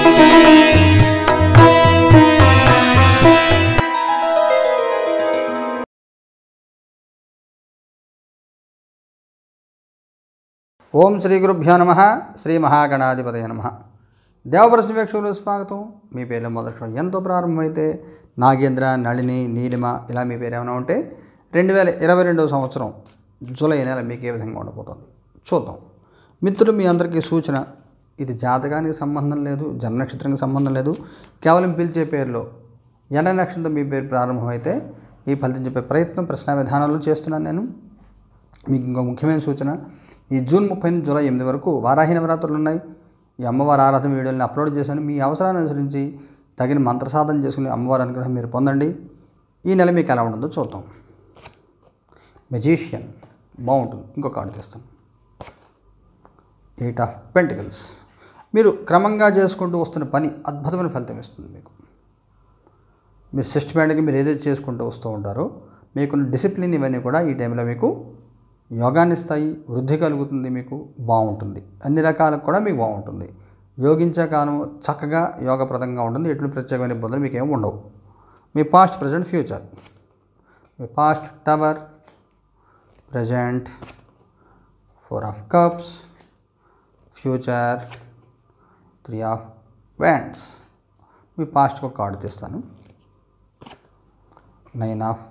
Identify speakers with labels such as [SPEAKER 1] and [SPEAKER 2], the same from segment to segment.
[SPEAKER 1] ఓం శ్రీ గురుభ్యో నమ శ్రీ మహాగణాధిపతయ నమ దేవప్రశ్న వీక్షకులు స్వాగతం మీ పేరు మొదటి ఎంతో ప్రారంభమైతే నాగేంద్ర నళిని నీలిమ ఇలా మీ పేరు ఏమైనా ఉంటే రెండు వేల ఇరవై రెండవ సంవత్సరం జూలై నెల మీకు ఏ విధంగా ఉండబోతుంది చూద్దాం మిత్రులు మీ అందరికీ సూచన ఇది జాతకానికి సంబంధం లేదు జన్మ నక్షత్రానికి సంబంధం లేదు కేవలం పిలిచే పేరులో ఎండ నక్షత్రంతో మీ పేరు ప్రారంభమైతే ఈ ఫలితం చెప్పే ప్రయత్నం ప్రశ్న విధానంలో చేస్తున్నాను నేను మీకు ఇంకో ముఖ్యమైన సూచన ఈ జూన్ ముప్పై నుంచి జూలై ఎనిమిది వరకు వారాహి నవరాత్రులు ఉన్నాయి ఈ అమ్మవారి ఆరాధన వీడియోని అప్లోడ్ చేశాను మీ అవసరాన్ని అనుసరించి తగిన మంత్రసాధన చేసుకుని అమ్మవారి అనుగ్రహం మీరు పొందండి ఈ నెల మీకు ఎలా ఉంటుందో చూద్దాం మెజీషియన్ బాగుంటుంది ఇంకొక కార్డు చేస్తాం ఎయిట్ ఆఫ్ పెంటికల్స్ మీరు క్రమంగా చేసుకుంటూ వస్తున్న పని అద్భుతమైన ఫలితం ఇస్తుంది మీకు మీరు బ్యాండ్కి మీరు ఏదైతే చేసుకుంటూ వస్తూ ఉంటారో మీకున్న డిసిప్లిన్ ఇవన్నీ కూడా ఈ టైంలో మీకు యోగాన్ని ఇస్తాయి వృద్ధి కలుగుతుంది మీకు బాగుంటుంది అన్ని రకాలకు కూడా మీకు బాగుంటుంది యోగించే కాలం చక్కగా యోగప్రదంగా ఉంటుంది ఎటువంటి ప్రత్యేకమైన ఇబ్బందులు మీకు ఏమి ఉండవు మీ పాస్ట్ ప్రజెంట్ ఫ్యూచర్ మీ past tower present four of cups future three of wands మీ పాస్ట్కి ఒక కార్డు తీస్తాను నైన్ ఆఫ్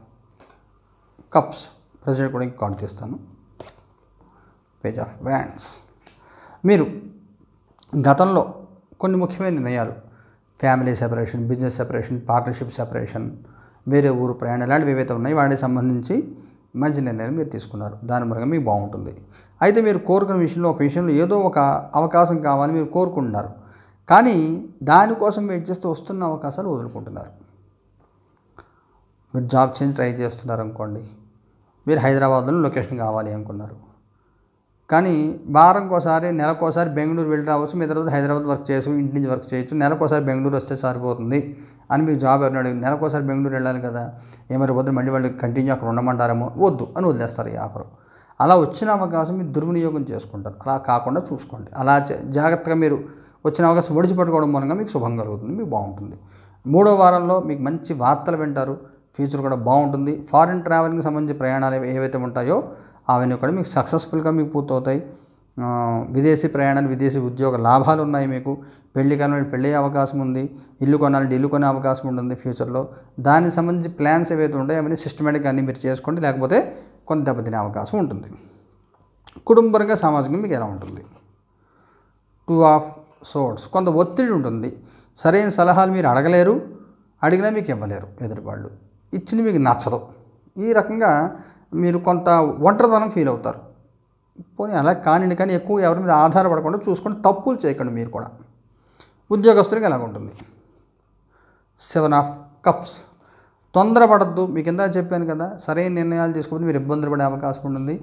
[SPEAKER 1] కప్స్ ప్రెజెంట్ కూడా ఇంకా కార్డు తీస్తాను పేజ్ ఆఫ్ వ్యాండ్స్ మీరు గతంలో కొన్ని ముఖ్యమైన నిర్ణయాలు family separation business separation partnership separation వేరే ఊరు ప్రయాణం ఇలాంటివి ఏవైతే ఉన్నాయో వాటికి సంబంధించి మంచి నిర్ణయాలు మీరు తీసుకున్నారు దాని మూలంగా మీకు బాగుంటుంది అయితే మీరు కోరుకున్న విషయంలో ఒక విషయంలో ఏదో ఒక అవకాశం కావాలని మీరు కోరుకుంటున్నారు కానీ దానికోసం వెయిట్ చేస్తే వస్తున్న అవకాశాలు వదులుకుంటున్నారు మీరు జాబ్ చేంజ్ ట్రై చేస్తున్నారు అనుకోండి మీరు హైదరాబాద్లో లొకేషన్ కావాలి అనుకున్నారు కానీ వారంకోసారి నెలకోసారి బెంగళూరు వెళ్ళి రావచ్చు మీ తర్వాత హైదరాబాద్ వర్క్ చేయచ్చు ఇంటి నుంచి వర్క్ చేయొచ్చు నెలకోసారి బెంగళూరు వస్తే సరిపోతుంది అని మీకు జాబ్ ఎవరిని నెలకోసారి బెంగళూరు వెళ్ళాలి కదా ఏమైనా పోతే మళ్ళీ వాళ్ళు కంటిన్యూ అక్కడ ఉండమంటారేమో వద్దు అని వదిలేస్తారు ఈ ఆఫర్ అలా వచ్చిన అవకాశం మీరు దుర్వినియోగం చేసుకుంటారు అలా కాకుండా చూసుకోండి అలా జాగ్రత్తగా మీరు వచ్చిన అవకాశం ఒడిచిపెట్టుకోవడం మూలంగా మీకు శుభం కలుగుతుంది మీకు బాగుంటుంది మూడో వారంలో మీకు మంచి వార్తలు వింటారు ఫ్యూచర్ కూడా బాగుంటుంది ఫారిన్ ట్రావెలింగ్ సంబంధించి ప్రయాణాలు ఏవైతే ఉంటాయో అవన్నీ కూడా మీకు సక్సెస్ఫుల్గా మీకు పూర్తవుతాయి విదేశీ ప్రయాణాలు విదేశీ ఉద్యోగ లాభాలు ఉన్నాయి మీకు పెళ్లి కానీ పెళ్ళి అవకాశం ఉంది ఇల్లు కొనాలంటే ఇల్లు కొనే అవకాశం ఉంటుంది ఫ్యూచర్లో దానికి సంబంధించి ప్లాన్స్ ఏవైతే ఉంటాయో అవన్నీ సిస్టమేటిక్గా అన్నీ మీరు చేసుకోండి లేకపోతే కొంత దెబ్బతినే అవకాశం ఉంటుంది కుటుంబరంగా సామాజికంగా మీకు ఎలా ఉంటుంది టూ ఆఫ్ సోర్స్ కొంత ఒత్తిడి ఉంటుంది సరైన సలహాలు మీరు అడగలేరు అడిగినా మీకు ఇవ్వలేరు ఎదుటివాళ్ళు ఇచ్చింది మీకు నచ్చదు ఈ రకంగా మీరు కొంత ఒంటరితనం ఫీల్ అవుతారు పోనీ అలా కానివ్వండి కానీ ఎక్కువ ఎవరి మీద ఆధారపడకుండా చూసుకొని తప్పులు చేయకండి మీరు కూడా ఉద్యోగస్తులకి ఎలాగ ఉంటుంది సెవెన్ ఆఫ్ కప్స్ తొందరపడద్దు మీకు ఇందా చెప్పాను కదా సరైన నిర్ణయాలు తీసుకోవద్దు మీరు ఇబ్బందులు పడే అవకాశం ఉంటుంది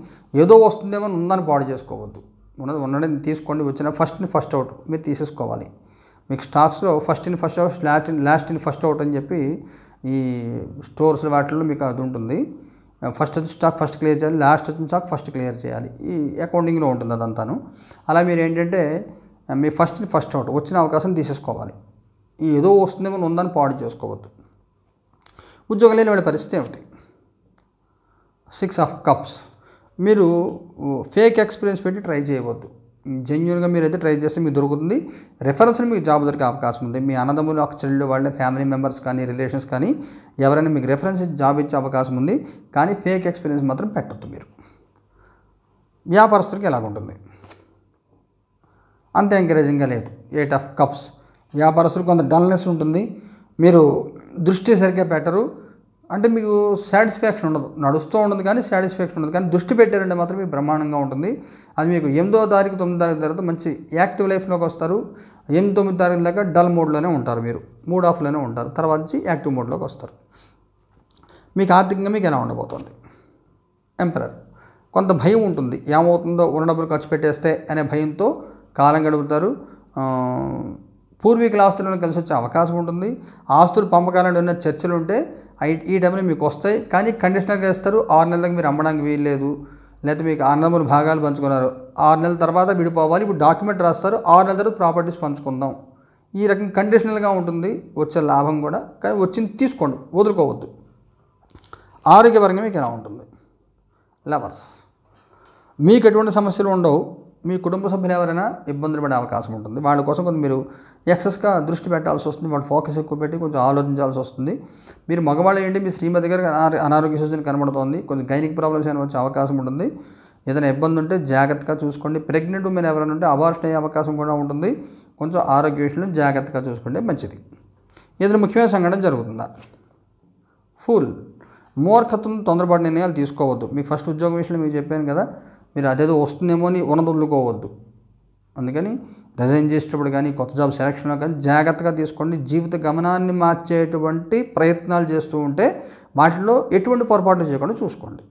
[SPEAKER 1] ఏదో వస్తుందేమో ఉందని పాడు చేసుకోవద్దు ఉన్నది ఉన్నది తీసుకోండి వచ్చిన ఫస్ట్ ఇన్ ఫస్ట్ అవుట్ మీరు తీసేసుకోవాలి మీకు స్టాక్స్లో first in first out last in last in first out అని చెప్పి ఈ స్టోర్స్ వాటిల్లో మీకు అది ఉంటుంది ఫస్ట్ వచ్చిన స్టాక్ ఫస్ట్ క్లియర్ చేయాలి లాస్ట్ వచ్చిన స్టాక్ ఫస్ట్ క్లియర్ చేయాలి ఈ అకౌంటింగ్లో ఉంటుంది అదంతాను అలా మీరు ఏంటంటే మీ ఫస్ట్ ఫస్ట్ అవుట్ వచ్చిన అవకాశం తీసేసుకోవాలి ఏదో వస్తుందేమో ఉందని పాడు చేసుకోవద్దు ఉద్యోగం లేని వాళ్ళ పరిస్థితి ఏమిటి సిక్స్ ఆఫ్ కప్స్ మీరు ఫేక్ ఎక్స్పీరియన్స్ పెట్టి ట్రై చేయవద్దు జెన్యున్గా మీరు అయితే ట్రై చేస్తే మీకు దొరుకుతుంది రెఫరెన్స్ని మీకు జాబ్ దొరికే అవకాశం ఉంది మీ అన్నదమ్ములు ఒక చెల్లెలు వాళ్ళ ఫ్యామిలీ మెంబర్స్ కానీ రిలేషన్స్ కానీ ఎవరైనా మీకు రెఫరెన్స్ జాబ్ ఇచ్చే అవకాశం ఉంది కానీ ఫేక్ ఎక్స్పీరియన్స్ మాత్రం పెట్టద్దు మీరు వ్యాపారస్తులకి ఎలాగుంటుంది అంత ఎంకరేజింగ్గా లేదు ఎయిట్ ఆఫ్ కప్స్ వ్యాపారస్తులకు కొంత డల్నెస్ ఉంటుంది మీరు దృష్టి సరిగ్గా పెట్టరు అంటే మీకు సాటిస్ఫాక్షన్ ఉండదు నడుస్తూ ఉండదు కానీ సాటిస్ఫాక్షన్ ఉండదు కానీ దృష్టి పెట్టారంటే మాత్రం మీకు బ్రహ్మాండంగా ఉంటుంది అది మీకు ఎనిమిదో తారీఖు తొమ్మిది తారీఖు తర్వాత మంచి యాక్టివ్ లైఫ్లోకి వస్తారు ఎనిమిది తొమ్మిది తారీఖు దాకా డల్ మోడ్లోనే ఉంటారు మీరు మూడ్ ఆఫ్లోనే ఉంటారు తర్వాత నుంచి యాక్టివ్ మోడ్లోకి వస్తారు మీకు ఆర్థికంగా మీకు ఎలా ఉండబోతుంది ఎంపరర్ కొంత భయం ఉంటుంది ఏమవుతుందో ఉన్న డబ్బులు ఖర్చు పెట్టేస్తే అనే భయంతో కాలం గడుపుతారు పూర్వీకుల ఆస్తులను కలిసి వచ్చే అవకాశం ఉంటుంది ఆస్తులు పంపకాలను ఉన్న చర్చలు ఉంటే ఈ టైంలో మీకు వస్తాయి కానీ కండిషనర్గా ఇస్తారు ఆరు నెలలకు మీరు అమ్మడానికి వీలు లేదు లేకపోతే మీకు ఆనందములు భాగాలు పంచుకున్నారు ఆరు నెలల తర్వాత విడిపోవాలి ఇప్పుడు డాక్యుమెంట్ రాస్తారు ఆరు నెలల తర్వాత ప్రాపర్టీస్ పంచుకుందాం ఈ రకం కండిషనల్గా ఉంటుంది వచ్చే లాభం కూడా కానీ వచ్చింది తీసుకోండి వదులుకోవద్దు ఆరోగ్యపరంగా మీకు ఎలా ఉంటుంది లవర్స్ మీకు ఎటువంటి సమస్యలు ఉండవు మీ కుటుంబ సభ్యులు ఎవరైనా ఇబ్బందులు పడే అవకాశం ఉంటుంది వాళ్ళ కోసం కొంచెం మీరు ఎక్సెస్గా దృష్టి పెట్టాల్సి వస్తుంది వాళ్ళు ఫోకస్ ఎక్కువ పెట్టి కొంచెం ఆలోచించాల్సి వస్తుంది మీరు మగవాళ్ళు ఏంటి మీ శ్రీమతి గారికి అనారోగ్య సూచన కనబడుతోంది కొంచెం గైనిక్ ప్రాబ్లమ్స్ అయినా వచ్చే అవకాశం ఉంటుంది ఏదైనా ఇబ్బంది ఉంటే జాగ్రత్తగా చూసుకోండి ప్రెగ్నెంట్ ఉమెన్ ఎవరైనా ఉంటే అబార్షన్ అయ్యే అవకాశం కూడా ఉంటుంది కొంచెం ఆరోగ్య విషయంలో జాగ్రత్తగా చూసుకుంటే మంచిది ఏదైనా ముఖ్యమైన సంఘటన జరుగుతుందా ఫుల్ మూర్ఖత్వం తొందరపాటు నిర్ణయాలు తీసుకోవద్దు మీకు ఫస్ట్ ఉద్యోగం విషయంలో మీకు చెప్పాను కదా మీరు అదేదో వస్తుందేమో అని ఉన్నది వదులుకోవద్దు అందుకని రిజైన్ చేసేటప్పుడు కానీ కొత్త జాబ్ సెలక్షన్లో కానీ జాగ్రత్తగా తీసుకోండి జీవిత గమనాన్ని మార్చేటువంటి ప్రయత్నాలు చేస్తూ ఉంటే వాటిలో ఎటువంటి పొరపాటు చేయకుండా చూసుకోండి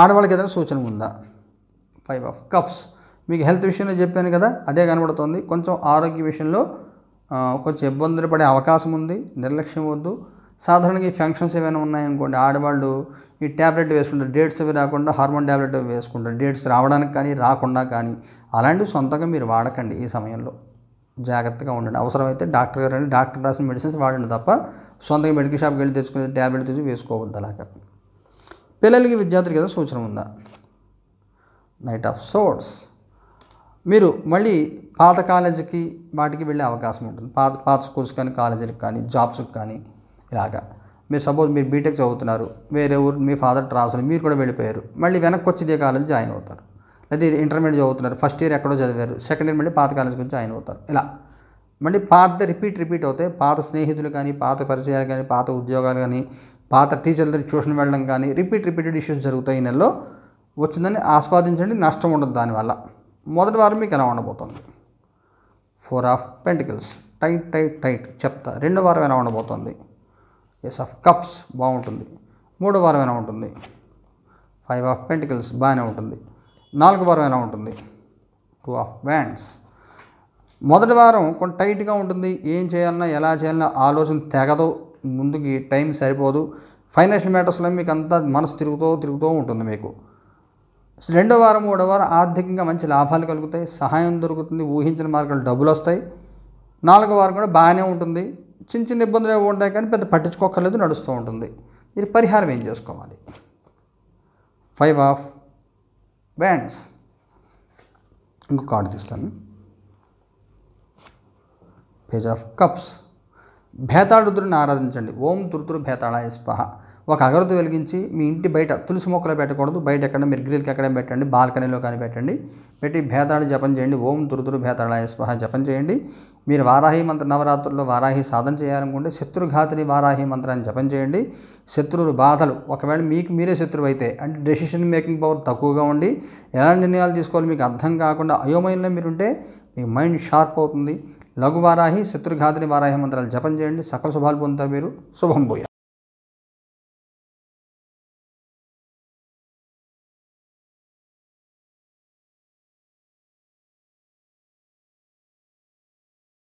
[SPEAKER 1] ఆడవాళ్ళకి ఏదైనా సూచన ఉందా ఫైవ్ ఆఫ్ కప్స్ మీకు హెల్త్ విషయంలో చెప్పాను కదా అదే కనబడుతోంది కొంచెం ఆరోగ్య విషయంలో కొంచెం ఇబ్బందులు పడే అవకాశం ఉంది నిర్లక్ష్యం వద్దు సాధారణంగా ఈ ఫంక్షన్స్ ఏమైనా ఉన్నాయనుకోండి ఆడవాళ్ళు ఈ ట్యాబ్లెట్ వేసుకుంటారు డేట్స్ అవి రాకుండా హార్మోన్ ట్యాబ్లెట్ వేసుకుంటారు డేట్స్ రావడానికి కానీ రాకుండా కానీ అలాంటివి సొంతంగా మీరు వాడకండి ఈ సమయంలో జాగ్రత్తగా ఉండండి అవసరమైతే డాక్టర్ గారు అండి డాక్టర్ రాసిన మెడిసిన్స్ వాడండి తప్ప సొంతంగా మెడికల్ షాప్కి వెళ్ళి తెచ్చుకునే ట్యాబ్లెట్ తెచ్చి వేసుకోవద్దు అలాగా పిల్లలకి విద్యార్థులకి ఏదో సూచన ఉందా నైట్ ఆఫ్ సోర్స్ మీరు మళ్ళీ పాత కాలేజీకి వాటికి వెళ్ళే అవకాశం ఉంటుంది పాత పాత స్కూల్స్ కానీ కాలేజీలకు కానీ జాబ్స్కి కానీ ఇలాగ మీరు సపోజ్ మీరు బీటెక్ చదువుతున్నారు వేరే ఊరు మీ ఫాదర్ ట్రాన్స్ఫర్ మీరు కూడా వెళ్ళిపోయారు మళ్ళీ వెనక్కి వచ్చి ఇదే కాలేజ్ జాయిన్ అవుతారు లేదా ఇంటర్మీడియట్ చదువుతున్నారు ఫస్ట్ ఇయర్ ఎక్కడో చదివారు సెకండ్ ఇయర్ మళ్ళీ పాత కాలేజ్ గురించి జాయిన్ అవుతారు ఇలా మళ్ళీ పాత రిపీట్ రిపీట్ అవుతాయి పాత స్నేహితులు కానీ పాత పరిచయాలు కానీ పాత ఉద్యోగాలు కానీ పాత టీచర్ల ట్యూషన్ వెళ్ళడం కానీ రిపీట్ రిపీటెడ్ ఇష్యూస్ జరుగుతాయి ఈ నెలలో వచ్చిందని ఆస్వాదించండి నష్టం ఉండదు దానివల్ల మొదటి వారం మీకు ఎలా ఉండబోతుంది four of pentacles tight tight tight చెప్తా రెండో వారం ఎలా ఉండబోతుంది ఎస్ ఆఫ్ కప్స్ బాగుంటుంది మూడో వారం ఎలా ఉంటుంది ఫైవ్ ఆఫ్ పెంటికల్స్ బాగానే ఉంటుంది నాలుగు వారం ఎలా ఉంటుంది టూ ఆఫ్ బ్యాండ్స్ మొదటి వారం కొంచెం టైట్గా ఉంటుంది ఏం చేయాలన్నా ఎలా చేయాలన్నా ఆలోచన తెగదు ముందుకి టైం సరిపోదు ఫైనాన్షియల్ మ్యాటర్స్లో మీకు అంతా మనసు తిరుగుతూ తిరుగుతూ ఉంటుంది మీకు రెండో వారం మూడో వారం ఆర్థికంగా మంచి లాభాలు కలుగుతాయి సహాయం దొరుకుతుంది ఊహించిన మార్గాలు డబ్బులు వస్తాయి నాలుగో వారం కూడా బాగానే ఉంటుంది చిన్న చిన్న ఇబ్బందులు ఉంటాయి కానీ పెద్ద పట్టించుకోకర్లేదు నడుస్తూ ఉంటుంది మీరు పరిహారం ఏం చేసుకోవాలి ఫైవ్ ఆఫ్ బ్యాండ్స్ ఇంకో కార్డు తీస్తాను పేజ్ ఆఫ్ కప్స్ భేతాళుద్రుని ఆరాధించండి ఓం తురుతురు భేతాళాయ స్పహ ఒక అగరొద్దు వెలిగించి మీ ఇంటి బయట తులసి మొక్కలు పెట్టకూడదు బయట ఎక్కడ మీరు గ్రిల్కి ఎక్కడ పెట్టండి బాల్కనీలో కానీ పెట్టండి పెట్టి భేదాడు జపం చేయండి ఓం దురుదురు భేదాడాయ స్వహ జపం చేయండి మీరు వారాహి మంత్ర నవరాత్రుల్లో వారాహి సాధన చేయాలనుకుంటే శత్రుఘాతిని వారాహి మంత్రాన్ని జపం చేయండి శత్రువులు బాధలు ఒకవేళ మీకు మీరే శత్రువు అయితే అంటే డెసిషన్ మేకింగ్ పవర్ తక్కువగా ఉండి ఎలాంటి నిర్ణయాలు తీసుకోవాలి మీకు అర్థం కాకుండా అయోమయంలో మీరుంటే మీ మైండ్ షార్ప్ అవుతుంది లఘు వారాహి శత్రుఘాతిని వారాహి మంత్రాలు జపం చేయండి సకల శుభాలు పొందుతారు మీరు శుభం పోయారు